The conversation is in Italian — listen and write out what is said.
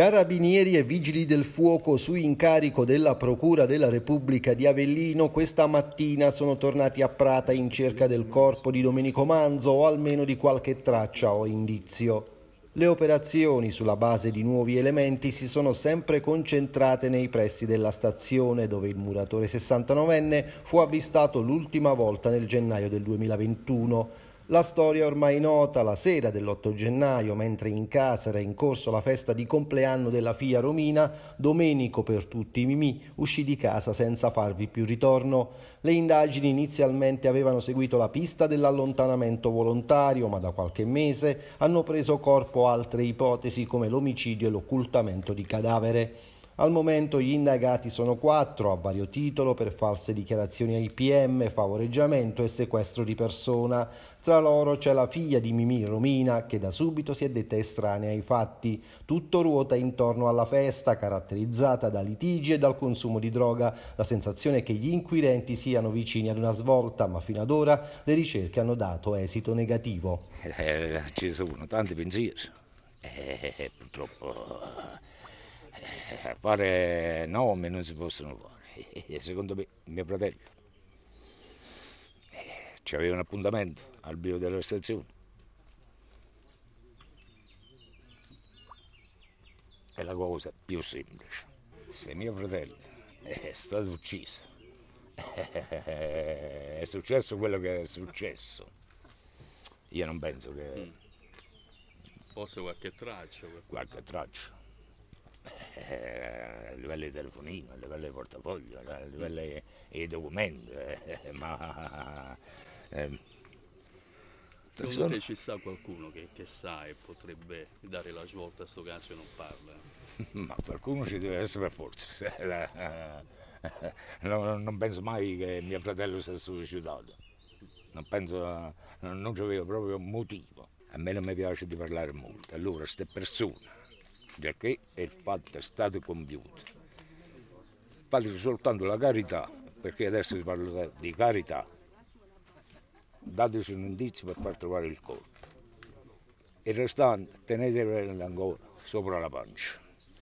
Carabinieri e vigili del fuoco su incarico della Procura della Repubblica di Avellino questa mattina sono tornati a Prata in cerca del corpo di Domenico Manzo o almeno di qualche traccia o indizio. Le operazioni sulla base di nuovi elementi si sono sempre concentrate nei pressi della stazione dove il muratore 69enne fu avvistato l'ultima volta nel gennaio del 2021. La storia ormai nota, la sera dell'8 gennaio, mentre in casa era in corso la festa di compleanno della figlia Romina, Domenico, per tutti i mimì, uscì di casa senza farvi più ritorno. Le indagini inizialmente avevano seguito la pista dell'allontanamento volontario, ma da qualche mese hanno preso corpo altre ipotesi come l'omicidio e l'occultamento di cadavere. Al momento gli indagati sono quattro a vario titolo per false dichiarazioni ai PM, favoreggiamento e sequestro di persona. Tra loro c'è la figlia di Mimì Romina che da subito si è detta estranea ai fatti. Tutto ruota intorno alla festa caratterizzata da litigi e dal consumo di droga. La sensazione è che gli inquirenti siano vicini ad una svolta, ma fino ad ora le ricerche hanno dato esito negativo. Eh, ci sono tanti pensieri. Eh, purtroppo eh, fare nomi non si possono fare. Secondo me, mio fratello eh, aveva un appuntamento al bio della stazione. È la cosa più semplice. Se mio fratello è stato ucciso, è successo quello che è successo. Io non penso che. Mm. Forse qualche traccia. qualche traccia eh, a livello di telefonino, a livello di portafoglio, a livello di, documenti, eh, ma... Eh, eh Secondo sono... te ci sta qualcuno che, che, sa e potrebbe dare la svolta a sto caso e non parla? ma qualcuno ci deve essere per forza. La, eh, non, non penso mai che mio fratello sia suicidato. Non penso, non, non c'avevo proprio motivo. A me non mi piace di parlare molto, allora queste persone già che il fatto è stato compiuto. Fate soltanto la carità, perché adesso si parla di carità. Dateci un indizio per far trovare il corpo. Il restante tenetevelo ancora sopra la pancia.